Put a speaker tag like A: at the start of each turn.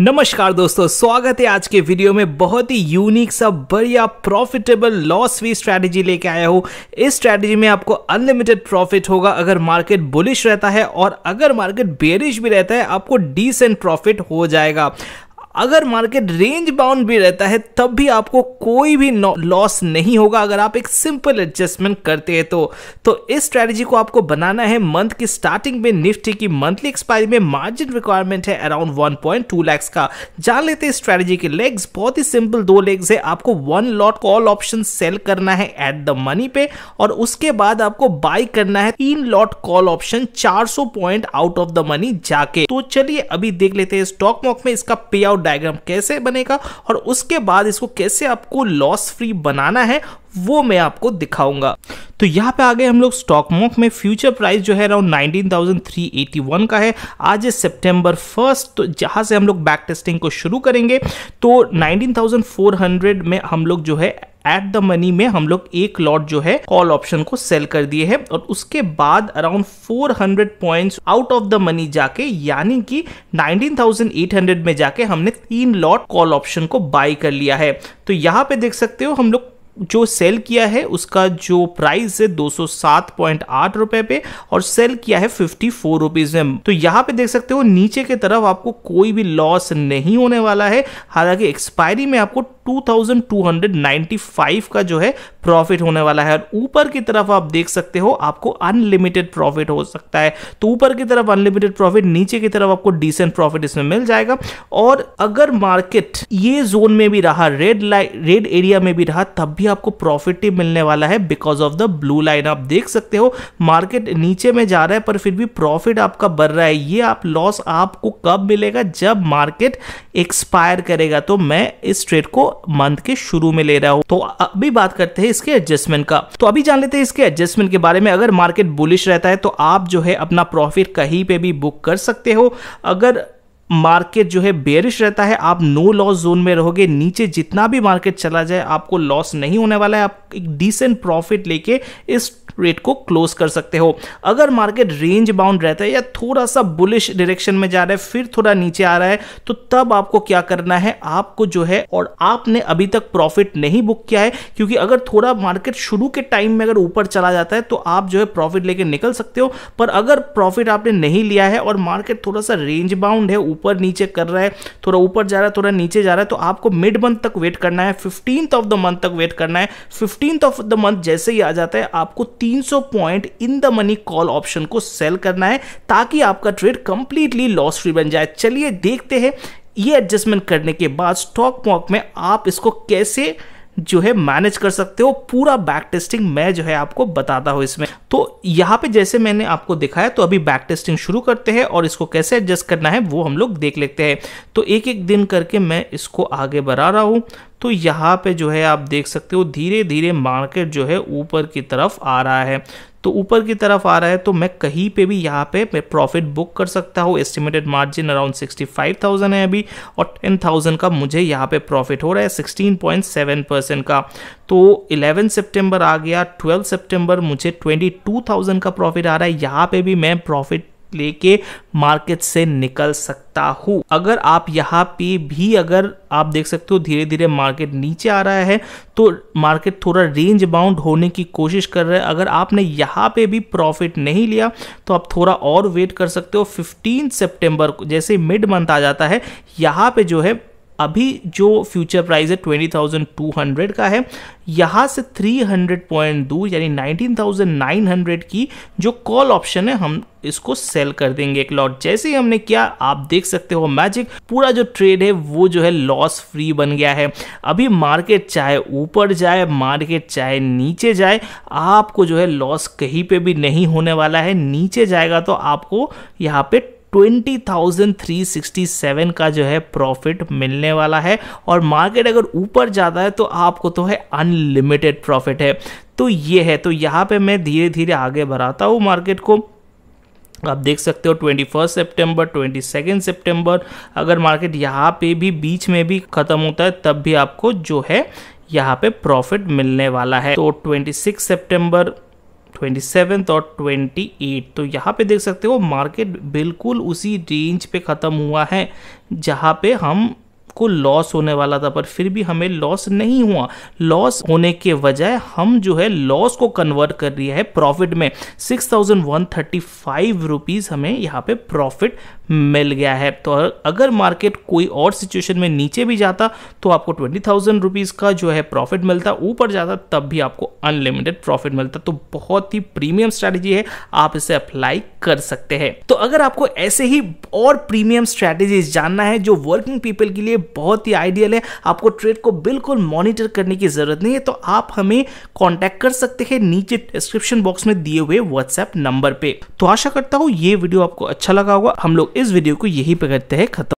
A: नमस्कार दोस्तों स्वागत है आज के वीडियो में बहुत ही यूनिक सा बढ़िया प्रॉफिटेबल लॉस वी स्ट्रैटेजी लेके आया हूँ इस स्ट्रैटेजी में आपको अनलिमिटेड प्रॉफिट होगा अगर मार्केट बुलिश रहता है और अगर मार्केट बेरिश भी रहता है आपको डिसेंट प्रॉफिट हो जाएगा अगर मार्केट रेंज बाउंड भी रहता है तब भी आपको कोई भी लॉस नहीं होगा अगर आप एक सिंपल एडजस्टमेंट करते हैं तो तो इस स्ट्रैटेजी को आपको बनाना है मंथ की स्टार्टिंग में निफ्टी की मंथली एक्सपायरी में मार्जिन रिक्वायरमेंट है अराउंड टू लैक्स का जान लेते हैं स्ट्रैटेजी के लेग्स बहुत ही सिंपल दो लेग्स है आपको one lot call option sell करना है एट द मनी पे और उसके बाद आपको बाई करना है तीन लॉट कॉल ऑप्शन चार point out of the money जाके तो चलिए अभी देख लेते हैं स्टॉक मॉक में इसका पे आउट डायग्राम कैसे बनेगा और उसके बाद इसको कैसे आपको लॉस फ्री बनाना है वो मैं आपको दिखाऊंगा तो यहाँ पे आ गए हम लोग स्टॉक मॉक में फ्यूचर प्राइस जो है अराउंड 19,381 का है आज है सितंबर फर्स्ट तो जहाँ से हम लोग बैक टेस्टिंग को शुरू करेंगे तो 19,400 में हम लोग जो है एट द मनी में हम लोग एक लॉट जो है कॉल ऑप्शन को सेल कर दिए हैं और उसके बाद around 400 points out of the money जाके यानी कि 19,800 में जाके हमने तीन लॉट कॉल ऑप्शन को बाय कर लिया है तो यहाँ पे देख सकते हो हम लोग जो सेल किया है उसका जो प्राइस है 207.8 रुपए पे और सेल किया है 54 फोर में तो यहाँ पे देख सकते हो नीचे के तरफ आपको कोई भी लॉस नहीं होने वाला है हालांकि एक्सपायरी में आपको 2295 का जो है प्रॉफिट होने वाला है और ऊपर की तरफ आप देख सकते हो आपको अनलिमिटेड प्रॉफिट हो सकता है तो ऊपर की तरफ अनलिमिटेड प्रॉफिट नीचे की तरफ आपको डिसेंट प्रॉफिट इसमें मिल जाएगा और अगर मार्केट ये जोन में भी रहा रेड लाइट रेड एरिया में भी रहा तब भी आपको प्रॉफिट ही मिलने वाला है because of the blue line आप देख सकते हो मार्केट नीचे में जा रहा है पर फिर भी प्रॉफिट आपका बढ़ रहा है ये आप लॉस आपको कब मिलेगा जब मार्केट एक्सपायर करेगा तो मैं इस ट्रेड को मंथ के शुरू में ले रहा हो तो अभी बात करते हैं इसके एडजस्टमेंट का तो अभी जान लेते हैं इसके एडजस्टमेंट के बारे में अगर मार्केट बुलिश रहता है तो आप जो है अपना प्रॉफिट कहीं पे भी बुक कर सकते हो अगर मार्केट जो है बेरिश रहता है आप नो लॉस जोन में रहोगे नीचे जितना भी मार्केट चला जाए आपको लॉस नहीं होने वाला है आप एक डिसेंट प्रॉफिट लेके इस रेट को क्लोज कर सकते हो अगर मार्केट रेंज बाउंड रहता है या थोड़ा सा बुलिश डायरेक्शन में जा रहा है फिर थोड़ा नीचे आ रहा है तो तब आपको क्या करना है आपको जो है और आपने अभी तक प्रॉफिट नहीं बुक किया है क्योंकि अगर थोड़ा मार्केट शुरू के टाइम में अगर ऊपर चला जाता है तो आप जो है प्रॉफिट लेके निकल सकते हो पर अगर प्रॉफिट आपने नहीं लिया है और मार्केट थोड़ा सा रेंज बाउंड है ऊपर नीचे कर रहा है थोड़ा ऊपर जा रहा है थोड़ा नीचे जा रहा है तो आपको मिड मंथ तक वेट करना है फिफ्टींथ ऑफ द मंथ तक वेट करना है फिफ्टींथ ऑफ द मंथ जैसे ही आ जाता है आपको 300 point in the money call option को सेल करना है ताकि आपका ट्रेड कंप्लीटली लॉस फ्री बन जाए चलिए देखते हैं ये एडजस्टमेंट करने के बाद स्टॉक मॉक में आप इसको कैसे जो है मैनेज कर सकते हो पूरा बैक टेस्टिंग मैं जो है आपको बताता हूँ इसमें तो यहाँ पे जैसे मैंने आपको दिखाया तो अभी बैक टेस्टिंग शुरू करते हैं और इसको कैसे एडजस्ट करना है वो हम लोग देख लेते हैं तो एक एक दिन करके मैं इसको आगे बढ़ा रहा हूँ तो यहाँ पे जो है आप देख सकते हो धीरे धीरे मार्केट जो है ऊपर की तरफ आ रहा है तो ऊपर की तरफ आ रहा है तो मैं कहीं पे भी यहाँ पे मैं प्रॉफिट बुक कर सकता हूँ एस्टिमेटेड मार्जिन अराउंड 65,000 है अभी और 10,000 का मुझे यहाँ पे प्रॉफिट हो रहा है 16.7 परसेंट का तो 11 सितंबर आ गया 12 सितंबर मुझे 22,000 का प्रॉफिट आ रहा है यहाँ पे भी मैं प्रॉफिट लेके मार्केट से निकल सकता हूँ अगर आप यहाँ पे भी अगर आप देख सकते हो धीरे धीरे मार्केट नीचे आ रहा है तो मार्केट थोड़ा रेंज बाउंड होने की कोशिश कर रहा है अगर आपने यहाँ पे भी प्रॉफिट नहीं लिया तो आप थोड़ा और वेट कर सकते हो 15 सितंबर को जैसे मिड मंथ आ जाता है यहाँ पे जो है अभी जो फ्यूचर प्राइस है 20,200 का है यहाँ से 300 पॉइंट दूर यानी 19,900 की जो कॉल ऑप्शन है हम इसको सेल कर देंगे एक लॉट जैसे ही हमने किया आप देख सकते हो मैजिक पूरा जो ट्रेड है वो जो है लॉस फ्री बन गया है अभी मार्केट चाहे ऊपर जाए मार्केट चाहे नीचे जाए आपको जो है लॉस कहीं पे भी नहीं होने वाला है नीचे जाएगा तो आपको यहाँ पे 20,367 का जो है प्रॉफिट मिलने वाला है और मार्केट अगर ऊपर जाता है तो आपको तो है अनलिमिटेड प्रॉफिट है तो ये है तो यहाँ पे मैं धीरे धीरे आगे बढ़ाता हूँ मार्केट को आप देख सकते हो twenty first September twenty second अगर मार्केट यहाँ पे भी बीच में भी ख़त्म होता है तब भी आपको जो है यहाँ पे प्रॉफिट मिलने वाला है तो ट्वेंटी सिक्स सेप्टेम्बर ट्वेंटी और ट्वेंटी एट तो यहाँ पे देख सकते हो मार्केट बिल्कुल उसी रेंज पे ख़त्म हुआ है जहाँ पे हम आपको लॉस होने वाला था पर फिर भी हमें लॉस नहीं हुआ लॉस होने के बजाय हम जो है लॉस को कन्वर्ट कर रही है प्रॉफिट में six thousand one thirty five rupees हमें यहाँ पे प्रॉफिट मिल गया है तो अगर मार्केट कोई और सिचुएशन में नीचे भी जाता तो आपको ट्वेंटी थाउजेंड रुपीज़ का जो है प्रॉफिट मिलता ऊपर जाता तब भी आपको अनलिमिटेड प्रॉफिट मिलता तो बहुत ही प्रीमियम स्ट्रैटेजी है आप इसे अप्लाई कर सकते हैं तो अगर आपको ऐसे ही और प्रीमियम स्ट्रैटेजीज जानना है जो वर्किंग पीपल के लिए बहुत ही आइडियल है आपको ट्रेड को बिल्कुल मॉनिटर करने की ज़रूरत नहीं है तो आप हमें कॉन्टैक्ट कर सकते हैं नीचे डिस्क्रिप्शन बॉक्स में दिए हुए व्हाट्सएप नंबर पे तो आशा करता हूँ ये वीडियो आपको अच्छा लगा होगा हम लोग इस वीडियो को यही पे करते हैं खत्म